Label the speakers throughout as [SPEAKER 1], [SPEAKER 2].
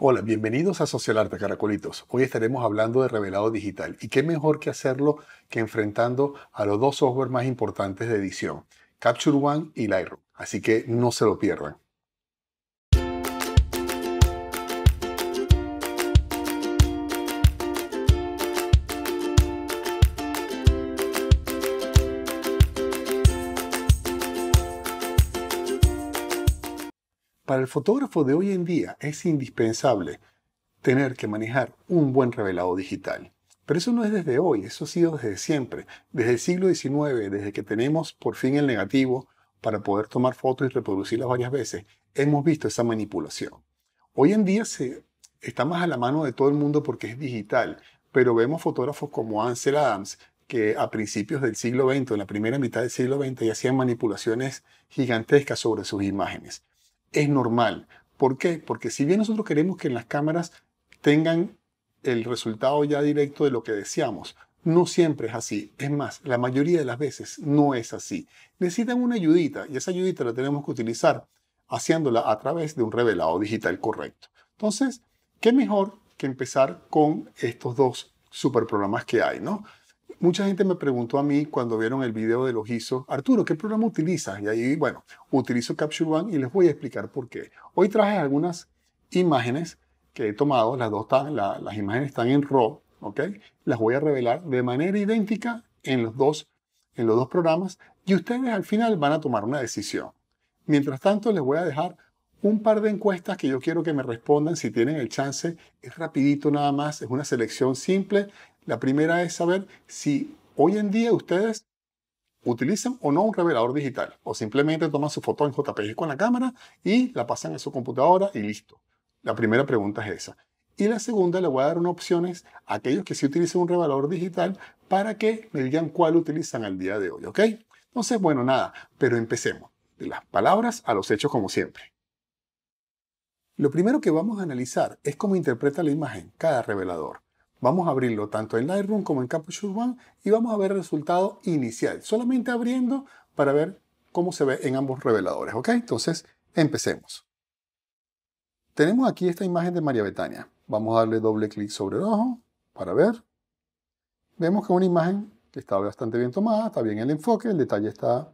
[SPEAKER 1] Hola, bienvenidos a Social Arte Caracolitos. Hoy estaremos hablando de revelado digital y qué mejor que hacerlo que enfrentando a los dos software más importantes de edición, Capture One y Lightroom. Así que no se lo pierdan. Para el fotógrafo de hoy en día es indispensable tener que manejar un buen revelado digital. Pero eso no es desde hoy, eso ha sido desde siempre, desde el siglo XIX, desde que tenemos por fin el negativo para poder tomar fotos y reproducirlas varias veces, hemos visto esa manipulación. Hoy en día se, está más a la mano de todo el mundo porque es digital, pero vemos fotógrafos como Ansel Adams, que a principios del siglo XX, en la primera mitad del siglo XX, ya hacían manipulaciones gigantescas sobre sus imágenes es normal. ¿Por qué? Porque si bien nosotros queremos que en las cámaras tengan el resultado ya directo de lo que deseamos, no siempre es así. Es más, la mayoría de las veces no es así. Necesitan una ayudita y esa ayudita la tenemos que utilizar haciéndola a través de un revelado digital correcto. Entonces, ¿qué mejor que empezar con estos dos super programas que hay, ¿no? Mucha gente me preguntó a mí cuando vieron el video de los ISO, Arturo, ¿qué programa utilizas? Y ahí, bueno, utilizo Capture One y les voy a explicar por qué. Hoy traje algunas imágenes que he tomado, las dos están, las imágenes están en RAW, ¿ok? Las voy a revelar de manera idéntica en los dos, en los dos programas y ustedes al final van a tomar una decisión. Mientras tanto, les voy a dejar un par de encuestas que yo quiero que me respondan si tienen el chance. Es rapidito nada más, es una selección simple. La primera es saber si hoy en día ustedes utilizan o no un revelador digital o simplemente toman su foto en JPEG con la cámara y la pasan a su computadora y listo. La primera pregunta es esa. Y la segunda le voy a dar unas opciones a aquellos que sí utilizan un revelador digital para que me digan cuál utilizan al día de hoy, ¿ok? Entonces, bueno, nada, pero empecemos. De las palabras a los hechos como siempre. Lo primero que vamos a analizar es cómo interpreta la imagen cada revelador. Vamos a abrirlo tanto en Lightroom como en Capture One y vamos a ver el resultado inicial, solamente abriendo para ver cómo se ve en ambos reveladores, Entonces, empecemos. Tenemos aquí esta imagen de María Betania. Vamos a darle doble clic sobre el ojo para ver. Vemos que es una imagen que está bastante bien tomada, está bien el enfoque, el detalle está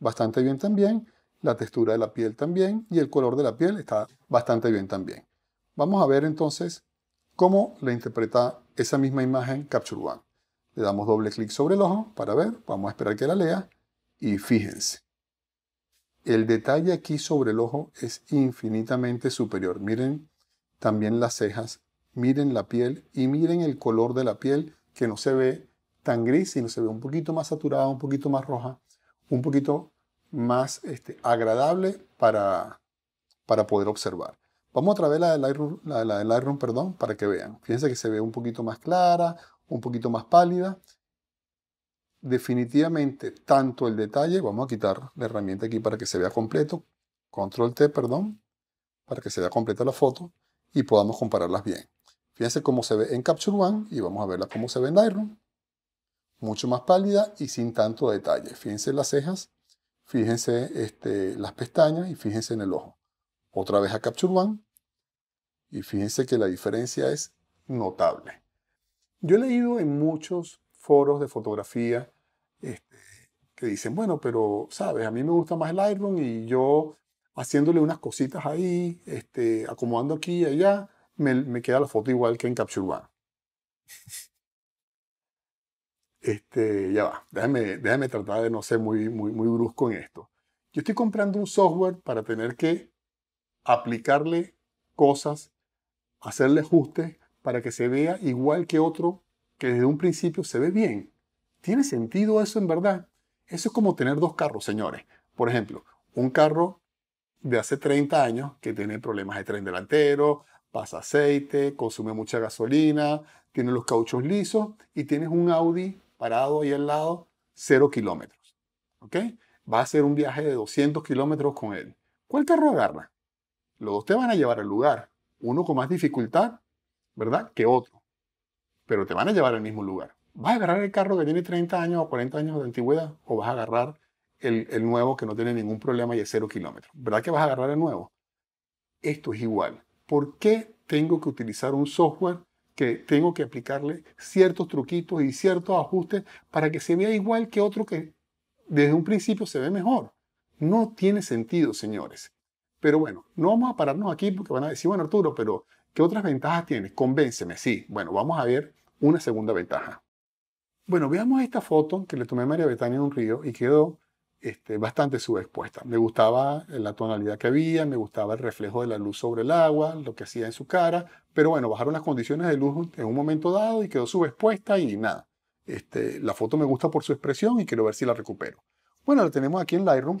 [SPEAKER 1] bastante bien también la textura de la piel también y el color de la piel está bastante bien también. Vamos a ver entonces cómo le interpreta esa misma imagen Capture One. Le damos doble clic sobre el ojo para ver, vamos a esperar que la lea y fíjense. El detalle aquí sobre el ojo es infinitamente superior. Miren también las cejas, miren la piel y miren el color de la piel que no se ve tan gris, sino se ve un poquito más saturada, un poquito más roja, un poquito más este, agradable para, para poder observar. Vamos a traer la del Lightroom, la, la de Lightroom perdón, para que vean. Fíjense que se ve un poquito más clara, un poquito más pálida. Definitivamente, tanto el detalle, vamos a quitar la herramienta aquí para que se vea completo, control T, perdón, para que se vea completa la foto y podamos compararlas bien. Fíjense cómo se ve en Capture One y vamos a verla cómo se ve en Lightroom. Mucho más pálida y sin tanto detalle. Fíjense las cejas fíjense este, las pestañas y fíjense en el ojo. Otra vez a Capture One y fíjense que la diferencia es notable. Yo he leído en muchos foros de fotografía este, que dicen, bueno, pero sabes, a mí me gusta más el Lightroom y yo haciéndole unas cositas ahí, este, acomodando aquí y allá, me, me queda la foto igual que en Capture One. Este, ya va, déjame, déjame tratar de no ser muy, muy, muy brusco en esto. Yo estoy comprando un software para tener que aplicarle cosas, hacerle ajustes para que se vea igual que otro que desde un principio se ve bien. ¿Tiene sentido eso en verdad? Eso es como tener dos carros, señores. Por ejemplo, un carro de hace 30 años que tiene problemas de tren delantero, pasa aceite, consume mucha gasolina, tiene los cauchos lisos y tienes un Audi parado ahí al lado, cero kilómetros. ¿Ok? Va a hacer un viaje de 200 kilómetros con él. ¿Cuál carro agarra? Los dos te van a llevar al lugar. Uno con más dificultad, ¿verdad? Que otro. Pero te van a llevar al mismo lugar. ¿Vas a agarrar el carro que tiene 30 años o 40 años de antigüedad? ¿O vas a agarrar el, nuevo que no tiene ningún problema y es cero kilómetros? ¿Verdad que vas a agarrar el nuevo? Esto es igual. ¿Por qué tengo que utilizar un software que tengo que aplicarle ciertos truquitos y ciertos ajustes para que se vea igual que otro que desde un principio se ve mejor. No tiene sentido, señores. Pero bueno, no vamos a pararnos aquí porque van a decir, bueno, Arturo, pero ¿qué otras ventajas tienes? Convénceme, sí. Bueno, vamos a ver una segunda ventaja. Bueno, veamos esta foto que le tomé a María Betania en un río y quedó este, bastante subexpuesta. Me gustaba eh, la tonalidad que había, me gustaba el reflejo de la luz sobre el agua, lo que hacía en su cara, pero bueno, bajaron las condiciones de luz en un momento dado y quedó subexpuesta y nada. Este, la foto me gusta por su expresión y quiero ver si la recupero. Bueno, la tenemos aquí en Lightroom.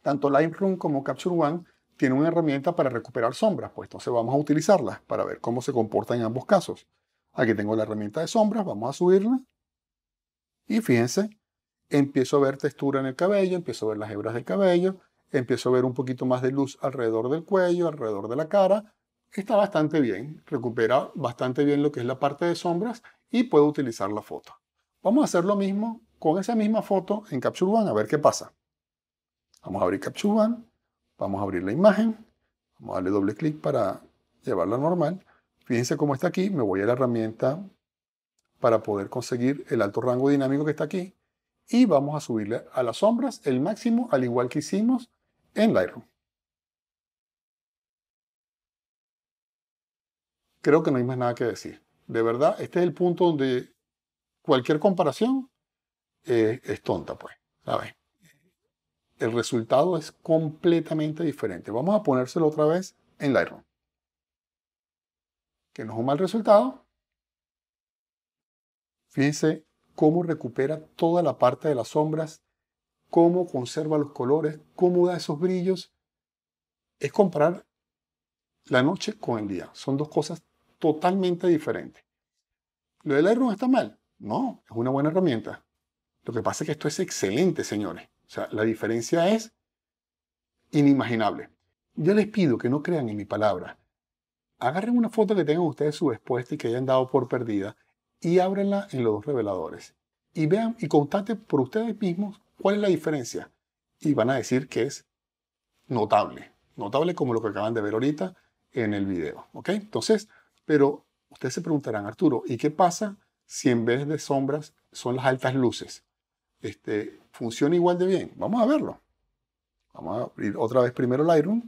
[SPEAKER 1] Tanto Lightroom como Capture One tienen una herramienta para recuperar sombras, pues entonces vamos a utilizarla para ver cómo se comporta en ambos casos. Aquí tengo la herramienta de sombras, vamos a subirla. Y fíjense, empiezo a ver textura en el cabello, empiezo a ver las hebras del cabello, empiezo a ver un poquito más de luz alrededor del cuello, alrededor de la cara. Está bastante bien, recupera bastante bien lo que es la parte de sombras y puedo utilizar la foto. Vamos a hacer lo mismo con esa misma foto en Capture One a ver qué pasa. Vamos a abrir Capture One, vamos a abrir la imagen, vamos a darle doble clic para llevarla normal. Fíjense cómo está aquí, me voy a la herramienta para poder conseguir el alto rango dinámico que está aquí y vamos a subirle a las sombras el máximo al igual que hicimos en Lightroom. Creo que no hay más nada que decir. De verdad, este es el punto donde cualquier comparación eh, es tonta, pues, El resultado es completamente diferente. Vamos a ponérselo otra vez en Lightroom. Que no es un mal resultado. Fíjense cómo recupera toda la parte de las sombras, cómo conserva los colores, cómo da esos brillos. Es comparar la noche con el día. Son dos cosas totalmente diferentes. ¿Lo del no está mal? No, es una buena herramienta. Lo que pasa es que esto es excelente, señores. O sea, la diferencia es inimaginable. Yo les pido que no crean en mi palabra. Agarren una foto que tengan ustedes su respuesta y que hayan dado por perdida y ábrela en los dos reveladores. Y vean y constaten por ustedes mismos cuál es la diferencia. Y van a decir que es notable. Notable como lo que acaban de ver ahorita en el video. ¿Ok? Entonces, pero ustedes se preguntarán, Arturo, ¿y qué pasa si en vez de sombras son las altas luces? Este, ¿Funciona igual de bien? Vamos a verlo. Vamos a abrir otra vez primero Lightroom.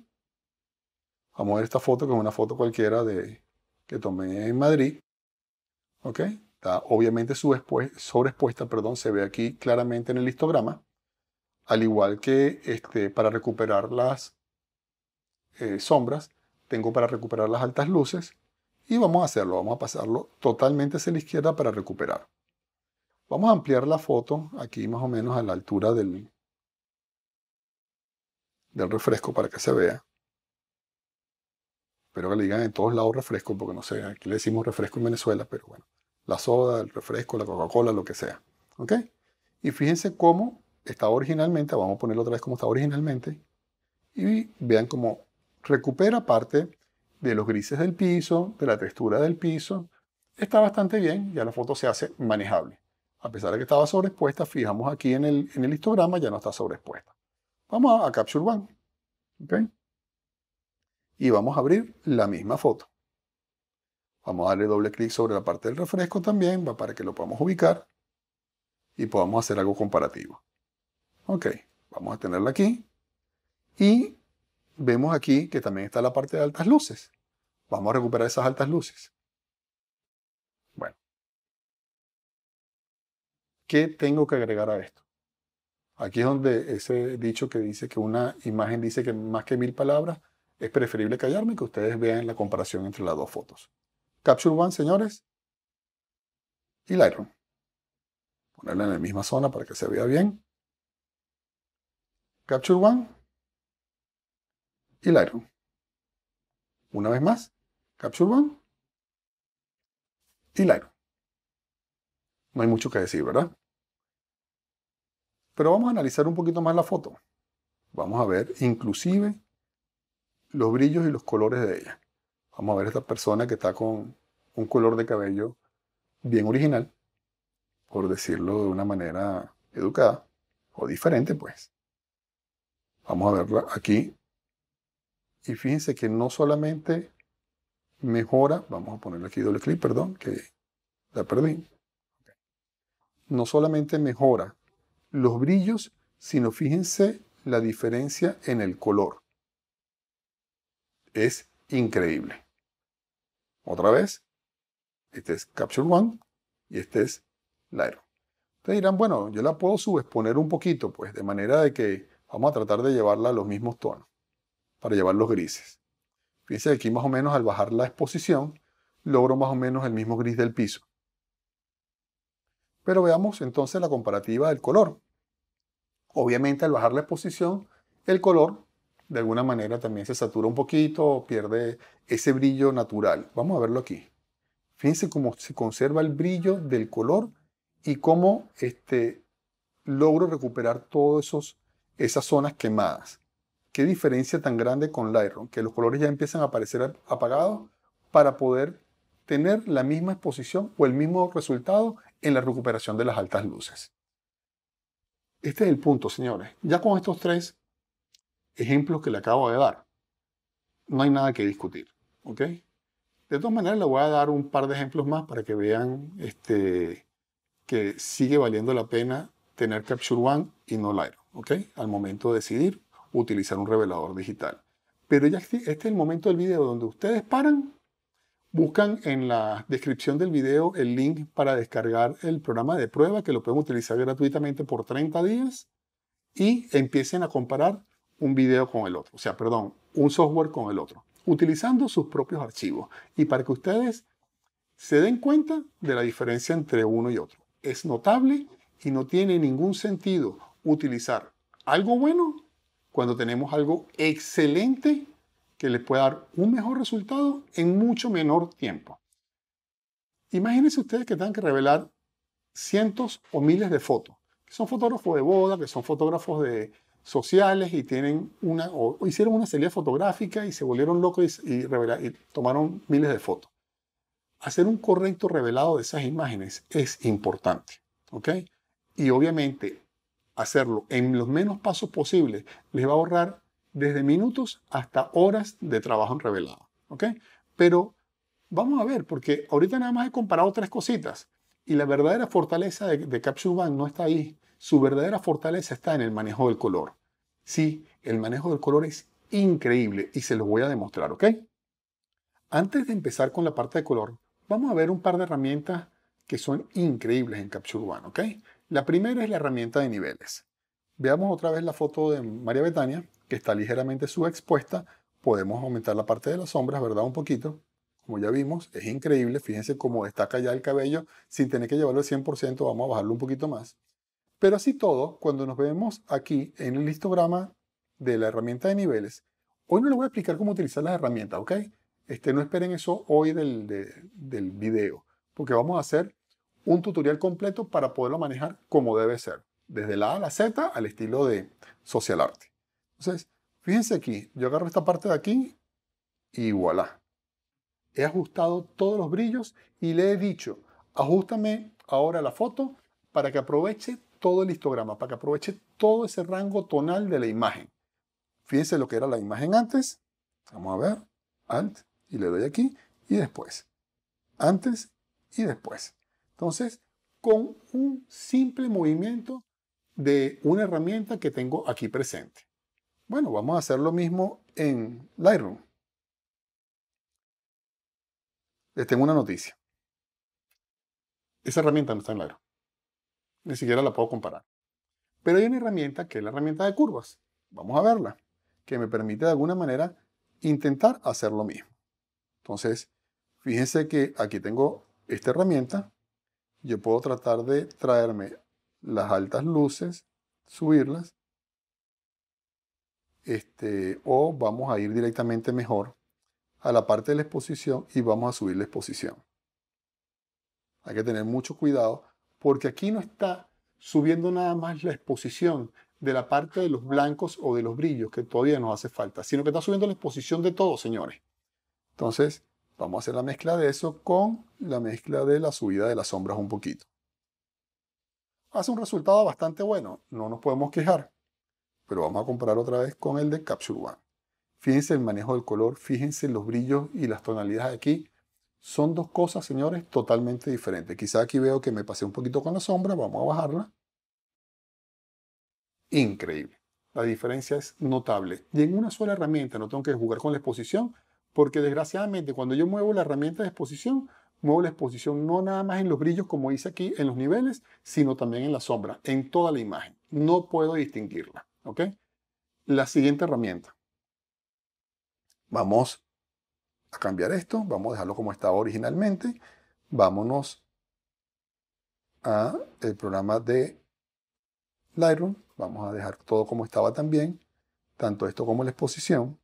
[SPEAKER 1] Vamos a ver esta foto, que es una foto cualquiera de, que tomé en Madrid. ¿Ok? Obviamente obviamente sobreexpuesta, perdón, se ve aquí claramente en el histograma, al igual que este, para recuperar las eh, sombras, tengo para recuperar las altas luces y vamos a hacerlo, vamos a pasarlo totalmente hacia la izquierda para recuperar. Vamos a ampliar la foto aquí más o menos a la altura del, del refresco para que se vea. Espero que le digan en todos lados refresco, porque no sé, aquí le decimos refresco en Venezuela, pero bueno la soda, el refresco, la Coca-Cola, lo que sea. ¿Ok? Y fíjense cómo estaba originalmente, vamos a ponerlo otra vez como estaba originalmente, y vean cómo recupera parte de los grises del piso, de la textura del piso. Está bastante bien, ya la foto se hace manejable. A pesar de que estaba sobreexpuesta, fijamos aquí en el, en el histograma, ya no está sobreexpuesta. Vamos a, Capture One. ¿ok? Y vamos a abrir la misma foto. Vamos a darle doble clic sobre la parte del refresco también para que lo podamos ubicar y podamos hacer algo comparativo. Ok, vamos a tenerlo aquí y vemos aquí que también está la parte de altas luces. Vamos a recuperar esas altas luces. Bueno. ¿Qué tengo que agregar a esto? Aquí es donde ese dicho que dice que una imagen dice que más que mil palabras, es preferible callarme que ustedes vean la comparación entre las dos fotos. Capture One, señores, y Lightroom. Ponerla en la misma zona para que se vea bien. Capture One y Lightroom. Una vez más, Capture One y Lightroom. No hay mucho que decir, ¿verdad? Pero vamos a analizar un poquito más la foto. Vamos a ver inclusive los brillos y los colores de ella. Vamos a ver esta persona que está con un color de cabello bien original, por decirlo de una manera educada o diferente, pues. Vamos a verla aquí. Y fíjense que no solamente mejora, vamos a ponerle aquí doble clic, perdón, que la perdí. No solamente mejora los brillos, sino fíjense la diferencia en el color. Es increíble. Otra vez, este es Capture One y este es Lightroom. Ustedes dirán, bueno, yo la puedo subexponer un poquito, pues de manera de que vamos a tratar de llevarla a los mismos tonos, para llevar los grises. Fíjense aquí más o menos al bajar la exposición, logro más o menos el mismo gris del piso. Pero veamos entonces la comparativa del color. Obviamente al bajar la exposición, el color de alguna manera también se satura un poquito, pierde ese brillo natural. Vamos a verlo aquí. Fíjense cómo se conserva el brillo del color y cómo este, logro recuperar todas esas zonas quemadas. Qué diferencia tan grande con Lightroom, que los colores ya empiezan a aparecer apagados para poder tener la misma exposición o el mismo resultado en la recuperación de las altas luces. Este es el punto, señores. Ya con estos tres ejemplos que le acabo de dar. No hay nada que discutir. De todas maneras, le voy a dar un par de ejemplos más para que vean este, que sigue valiendo la pena tener Capture One y no Lightroom, ¿ok? Al momento de decidir utilizar un revelador digital. Pero ya este, este es el momento del video donde ustedes paran, buscan en la descripción del video el link para descargar el programa de prueba que lo pueden utilizar gratuitamente por 30 días y empiecen a comparar un video con el otro, o sea, perdón, un software con el otro, utilizando sus propios archivos. Y para que ustedes se den cuenta de la diferencia entre uno y otro. Es notable y no tiene ningún sentido utilizar algo bueno cuando tenemos algo excelente que les puede dar un mejor resultado en mucho menor tiempo. Imagínense ustedes que tengan que revelar cientos o miles de fotos, que son fotógrafos de boda, que son fotógrafos de, sociales y tienen una, hicieron una serie fotográfica y se volvieron locos y, y, tomaron miles de fotos. Hacer un correcto revelado de esas imágenes es importante, ¿ok? Y obviamente hacerlo en los menos pasos posibles les va a ahorrar desde minutos hasta horas de trabajo en revelado, ¿ok? Pero vamos a ver, porque ahorita nada más he comparado tres cositas y la verdadera fortaleza de, de Capture Bank no está ahí, su verdadera fortaleza está en el manejo del color. Sí, el manejo del color es increíble y se los voy a demostrar, ¿ok? Antes de empezar con la parte de color, vamos a ver un par de herramientas que son increíbles en Capture One, ¿ok? La primera es la herramienta de niveles. Veamos otra vez la foto de María Betania, que está ligeramente subexpuesta. Podemos aumentar la parte de las sombras, ¿verdad? Un poquito. Como ya vimos, es increíble. Fíjense cómo destaca ya el cabello. Sin tener que llevarlo al 100%, vamos a bajarlo un poquito más. Pero así todo, cuando nos vemos aquí en el histograma de la herramienta de niveles, hoy no les voy a explicar cómo utilizar las herramientas, ¿ok? Este, no esperen eso hoy del, del video, porque vamos a hacer un tutorial completo para poderlo manejar como debe ser, desde la A a la Z al estilo de social art. Entonces, fíjense aquí, yo agarro esta parte de aquí y voilà. He ajustado todos los brillos y le he dicho, ajustame ahora la foto para que aproveche todo el histograma, para que aproveche todo ese rango tonal de la imagen. Fíjense lo que era la imagen antes. Vamos a ver. Alt y le doy aquí y después. Antes y después. Entonces, con un simple movimiento de una herramienta que tengo aquí presente. Bueno, vamos a hacer lo mismo en Lightroom. Les tengo una noticia. Esa herramienta no está en Lightroom ni siquiera la puedo comparar. Pero hay una herramienta que es la herramienta de curvas. Vamos a verla, que me permite de alguna manera intentar hacer lo mismo. Entonces, fíjense que aquí tengo esta herramienta. Yo puedo tratar de traerme las altas luces, subirlas. Este, o vamos a ir directamente mejor a la parte de la exposición y vamos a subir la exposición. Hay que tener mucho cuidado porque aquí no está subiendo nada más la exposición de la parte de los blancos o de los brillos, que todavía nos hace falta, sino que está subiendo la exposición de todo, señores. Entonces, vamos a hacer la mezcla de eso con la mezcla de la subida de las sombras un poquito. Hace un resultado bastante bueno, no nos podemos quejar, pero vamos a comparar otra vez con el de Capsule One. Fíjense el manejo del color, fíjense los brillos y las tonalidades aquí, son dos cosas, señores, totalmente diferentes. Quizá aquí veo que me pasé un poquito con la sombra, vamos a bajarla. Increíble. La diferencia es notable. Y en una sola herramienta, no tengo que jugar con la exposición, porque desgraciadamente cuando yo muevo la herramienta de exposición, muevo la exposición no nada más en los brillos como hice aquí en los niveles, sino también en la sombra, en toda la imagen. No puedo distinguirla, ¿ok? La siguiente herramienta. Vamos a cambiar esto, vamos a dejarlo como estaba originalmente. Vámonos a el programa de Lightroom. Vamos a dejar todo como estaba también, tanto esto como la exposición.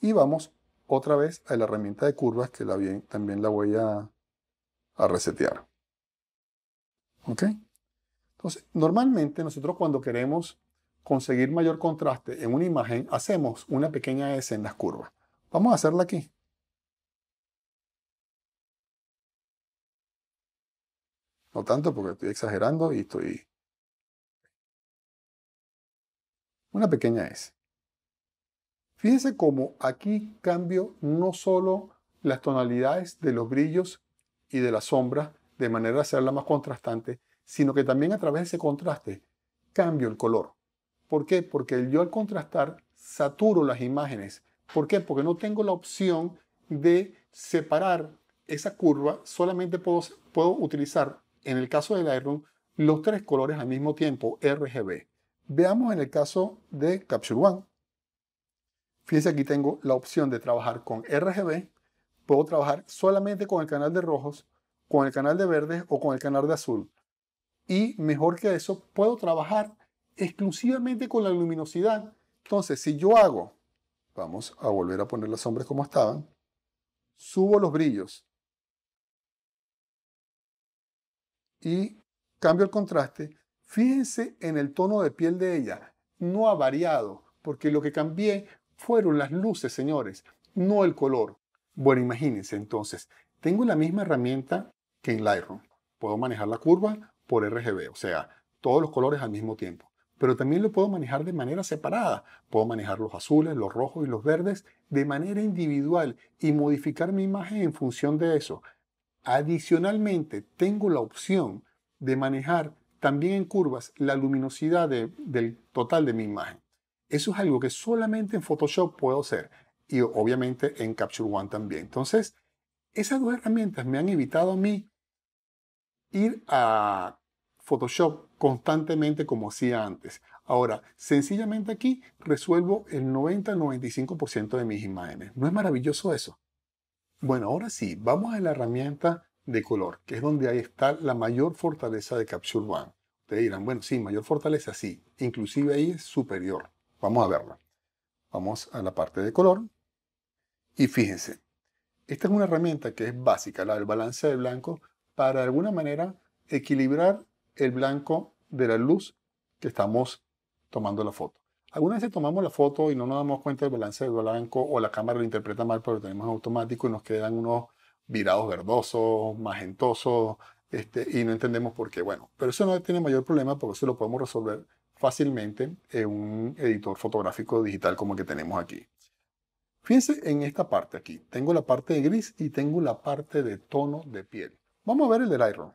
[SPEAKER 1] Y vamos otra vez a la herramienta de curvas que también la voy a, a resetear. ¿Ok? Entonces, normalmente nosotros cuando queremos conseguir mayor contraste en una imagen, hacemos una pequeña S en las curvas. Vamos a hacerla aquí. No tanto porque estoy exagerando y estoy... Una pequeña S. Fíjense cómo aquí cambio no solo las tonalidades de los brillos y de las sombras de manera de hacerla más contrastante, sino que también a través de ese contraste cambio el color. ¿Por qué? Porque yo al contrastar saturo las imágenes. ¿Por qué? Porque no tengo la opción de separar esa curva, solamente puedo, puedo utilizar, en el caso del Lightroom, los tres colores al mismo tiempo, RGB. Veamos en el caso de Capture One. Fíjense, aquí tengo la opción de trabajar con RGB. Puedo trabajar solamente con el canal de rojos, con el canal de verdes o con el canal de azul. Y mejor que eso, puedo trabajar exclusivamente con la luminosidad. Entonces, si yo hago, vamos a volver a poner las sombras como estaban, subo los brillos y cambio el contraste, fíjense en el tono de piel de ella. No ha variado, porque lo que cambié fueron las luces, señores, no el color. Bueno, imagínense entonces, tengo la misma herramienta que en Lightroom. Puedo manejar la curva por RGB, o sea, todos los colores al mismo tiempo pero también lo puedo manejar de manera separada. Puedo manejar los azules, los rojos y los verdes de manera individual y modificar mi imagen en función de eso. Adicionalmente, tengo la opción de manejar también en curvas la luminosidad del total de mi imagen. Eso es algo que solamente en Photoshop puedo hacer y obviamente en Capture One también. Entonces, esas dos herramientas me han evitado a mí ir a Photoshop constantemente como hacía antes. Ahora, sencillamente aquí resuelvo el 90-95% de mis imágenes. ¿No es maravilloso eso? Bueno, ahora sí, vamos a la herramienta de color, que es donde ahí está la mayor fortaleza de Capture One. Ustedes dirán, bueno, sí, mayor fortaleza, sí. Inclusive ahí es superior. Vamos a verla. Vamos a la parte de color. Y fíjense, esta es una herramienta que es básica, la del balance de blanco, para de alguna manera equilibrar el blanco de la luz que estamos tomando la foto. Algunas veces tomamos la foto y no nos damos cuenta del balance del blanco o la cámara lo interpreta mal, pero lo tenemos automático y nos quedan unos virados verdosos, magentosos, este, y no entendemos por qué. Bueno, pero eso no tiene mayor problema porque eso lo podemos resolver fácilmente en un editor fotográfico digital como el que tenemos aquí. Fíjense en esta parte aquí. Tengo la parte de gris y tengo la parte de tono de piel. Vamos a ver el del Iron.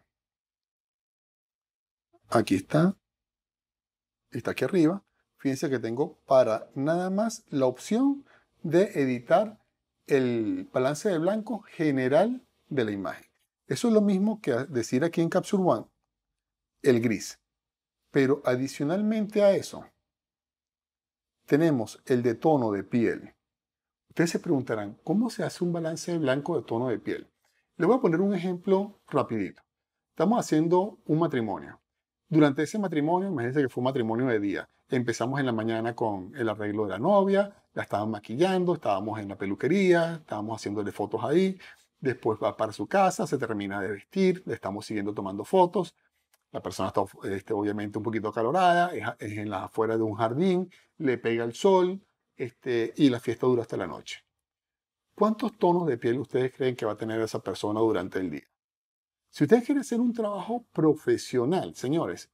[SPEAKER 1] Aquí está. Está aquí arriba. Fíjense que tengo para nada más la opción de editar el balance de blanco general de la imagen. Eso es lo mismo que decir aquí en Capture One, el gris. Pero adicionalmente a eso, tenemos el de tono de piel. Ustedes se preguntarán, ¿cómo se hace un balance de blanco de tono de piel? Les voy a poner un ejemplo rapidito. Estamos haciendo un matrimonio. Durante ese matrimonio, imagínense que fue un matrimonio de día. Empezamos en la mañana con el arreglo de la novia, la estaban maquillando, estábamos en la peluquería, estábamos haciéndole fotos ahí. Después va para su casa, se termina de vestir, le estamos siguiendo tomando fotos. La persona está este, obviamente un poquito acalorada, es, en la afuera de un jardín, le pega el sol este, y la fiesta dura hasta la noche. ¿Cuántos tonos de piel ustedes creen que va a tener esa persona durante el día? Si usted quiere hacer un trabajo profesional, señores,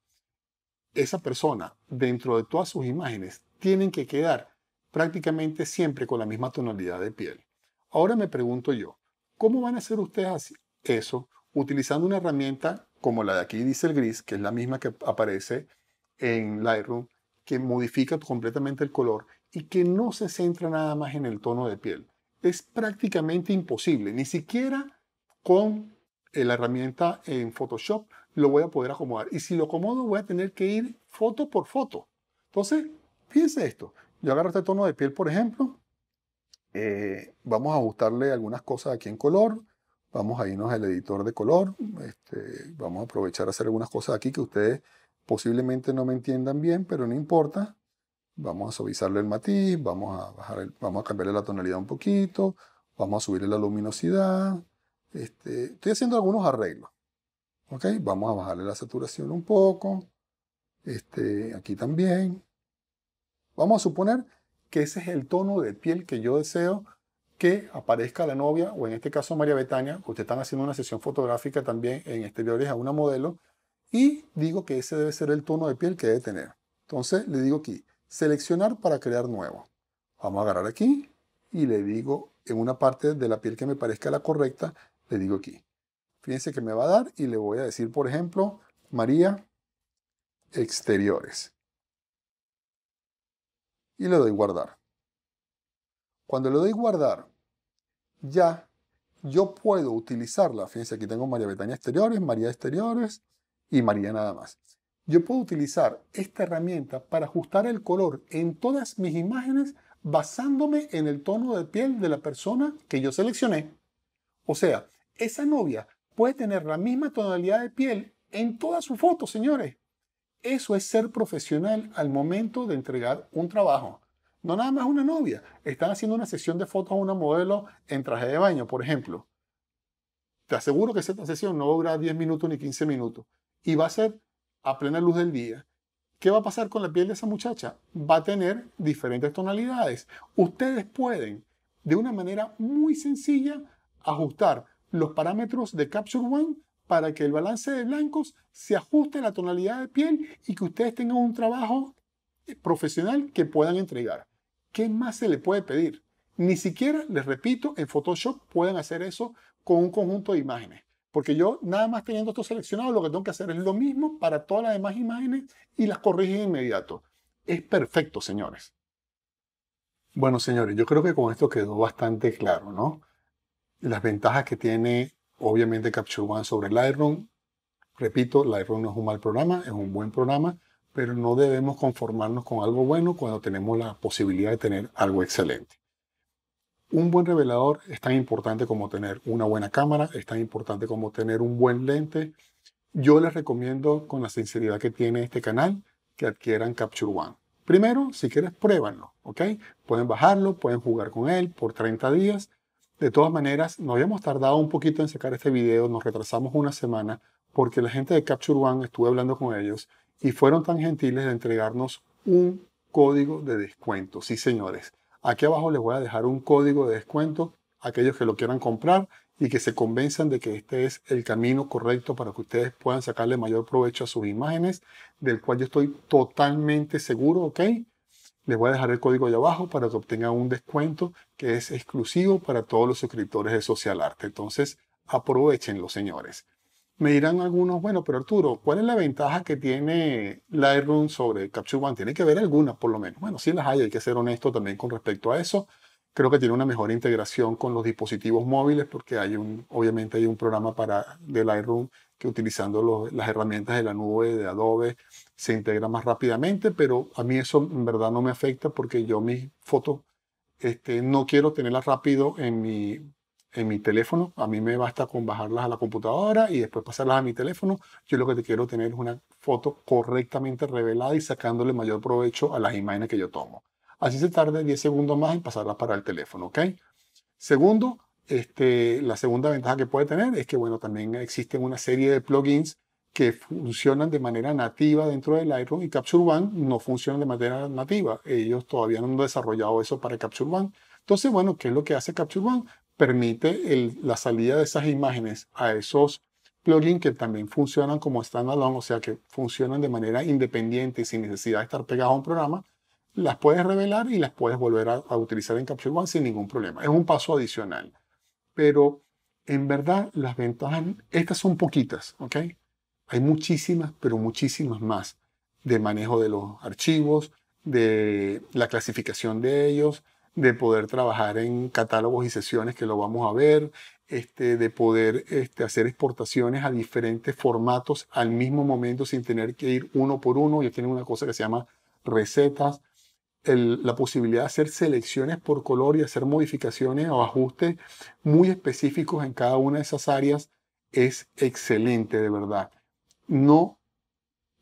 [SPEAKER 1] esa persona, dentro de todas sus imágenes, tienen que quedar prácticamente siempre con la misma tonalidad de piel. Ahora me pregunto yo, ¿cómo van a hacer ustedes eso utilizando una herramienta como la de aquí dice el gris, que es la misma que aparece en Lightroom, que modifica completamente el color y que no se centra nada más en el tono de piel? Es prácticamente imposible, ni siquiera con eh, la herramienta en Photoshop, lo voy a poder acomodar. Y si lo acomodo, voy a tener que ir foto por foto. Entonces, piense esto. Yo agarro este tono de piel, por ejemplo. Eh, vamos a ajustarle algunas cosas aquí en color. Vamos a irnos al editor de color. Este, vamos a aprovechar a hacer algunas cosas aquí que ustedes posiblemente no me entiendan bien, pero no importa. Vamos a suavizarle el matiz, vamos a, bajar vamos a cambiarle la tonalidad un poquito, vamos a subirle la luminosidad, este, estoy haciendo algunos arreglos. ¿Ok? Vamos a bajarle la saturación un poco. Este, aquí también. Vamos a suponer que ese es el tono de piel que yo deseo que aparezca la novia, o en este caso María Betania, ustedes están haciendo una sesión fotográfica también en exteriores a una modelo, y digo que ese debe ser el tono de piel que debe tener. Entonces le digo aquí, seleccionar para crear nuevo. Vamos a agarrar aquí y le digo en una parte de la piel que me parezca la correcta, le digo aquí. Fíjense que me va a dar y le voy a decir, por ejemplo, María exteriores. Y le doy guardar. Cuando le doy guardar, ya yo puedo utilizarla. Fíjense, aquí tengo María Betania exteriores, María exteriores y María nada más. Yo puedo utilizar esta herramienta para ajustar el color en todas mis imágenes basándome en el tono de piel de la persona que yo seleccioné. O sea, esa novia puede tener la misma tonalidad de piel en todas sus fotos, señores. Eso es ser profesional al momento de entregar un trabajo. No nada más una novia. Están haciendo una sesión de fotos a una modelo en traje de baño, por ejemplo. Te aseguro que esta sesión no dura 10 minutos ni 15 minutos. Y va a ser a plena luz del día. ¿Qué va a pasar con la piel de esa muchacha? Va a tener diferentes tonalidades. Ustedes pueden, de una manera muy sencilla, ajustar los parámetros de Capture One para que el balance de blancos se ajuste a la tonalidad de piel y que ustedes tengan un trabajo eh, profesional que puedan entregar. ¿Qué más se le puede pedir? Ni siquiera, les repito, en Photoshop pueden hacer eso con un conjunto de imágenes. Porque yo, nada más teniendo esto seleccionado, lo que tengo que hacer es lo mismo para todas las demás imágenes y las corrigen inmediato. Es perfecto, señores. Bueno, señores, yo creo que con esto quedó bastante claro, ¿no? las ventajas que tiene obviamente Capture One sobre Lightroom. Repito, Lightroom no es un mal programa, es un buen programa, pero no debemos conformarnos con algo bueno cuando tenemos la posibilidad de tener algo excelente. Un buen revelador es tan importante como tener una buena cámara, es tan importante como tener un buen lente. Yo les recomiendo con la sinceridad que tiene este canal que adquieran Capture One. Primero, si quieres, pruébanlo, ¿ok? Pueden bajarlo, pueden jugar con él por 30 días de todas maneras, nos habíamos tardado un poquito en sacar este video, nos retrasamos una semana porque la gente de Capture One estuve hablando con ellos y fueron tan gentiles de entregarnos un código de descuento. Sí, señores. Aquí abajo les voy a dejar un código de descuento a aquellos que lo quieran comprar y que se convenzan de que este es el camino correcto para que ustedes puedan sacarle mayor provecho a sus imágenes, del cual yo estoy totalmente seguro, ¿ok? Les voy a dejar el código ahí abajo para que obtengan un descuento que es exclusivo para todos los suscriptores de Social Arte. Entonces, aprovechenlo, señores. Me dirán algunos, bueno, pero Arturo, ¿cuál es la ventaja que tiene Lightroom sobre Capture One? Tiene que haber algunas, por lo menos. Bueno, sí las hay, hay que ser honesto también con respecto a eso. Creo que tiene una mejor integración con los dispositivos móviles porque hay un, obviamente hay un programa para, de Lightroom que utilizando las herramientas de la nube, de Adobe, se integra más rápidamente, pero a mí eso en verdad no me afecta porque yo mis fotos este, no quiero tenerlas rápido en mi, en mi teléfono. A mí me basta con bajarlas a la computadora y después pasarlas a mi teléfono. Yo lo que te quiero tener es una foto correctamente revelada y sacándole mayor provecho a las imágenes que yo tomo. Así se tarda 10 segundos más en pasarlas para el teléfono, ¿ok? Segundo, este, la segunda ventaja que puede tener es que, bueno, también existen una serie de plugins que funcionan de manera nativa dentro del Lightroom y Capture One no funcionan de manera nativa. Ellos todavía no han desarrollado eso para Capture One. Entonces, bueno, ¿qué es lo que hace Capture One? Permite la salida de esas imágenes a esos plugins que también funcionan como standalone, o sea, que funcionan de manera independiente y sin necesidad de estar pegados a un programa. Las puedes revelar y las puedes volver a, a utilizar en Capture One sin ningún problema. Es un paso adicional pero en verdad las ventajas, estas son poquitas, ¿ok? Hay muchísimas, pero muchísimas más, de manejo de los archivos, de la clasificación de ellos, de poder trabajar en catálogos y sesiones que lo vamos a ver, este, de poder este, hacer exportaciones a diferentes formatos al mismo momento sin tener que ir uno por uno. Ya tienen una cosa que se llama recetas, la posibilidad de hacer selecciones por color y hacer modificaciones o ajustes muy específicos en cada una de esas áreas es excelente, de verdad. No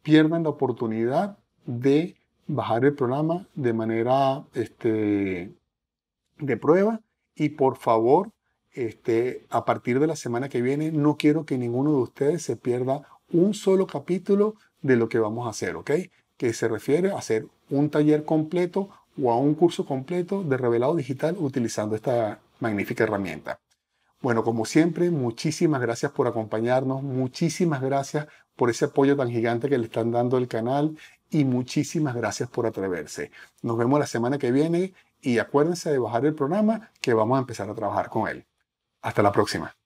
[SPEAKER 1] pierdan la oportunidad de bajar el programa de manera este, de prueba y por favor, este, a partir de la semana que viene, no quiero que ninguno de ustedes se pierda un solo capítulo de lo que vamos a hacer, ¿ok? Que se refiere a hacer un taller completo o a un curso completo de revelado digital utilizando esta magnífica herramienta. Bueno, como siempre, muchísimas gracias por acompañarnos, muchísimas gracias por ese apoyo tan gigante que le están dando el canal y muchísimas gracias por atreverse. Nos vemos la semana que viene y acuérdense de bajar el programa que vamos a empezar a trabajar con él. Hasta la próxima.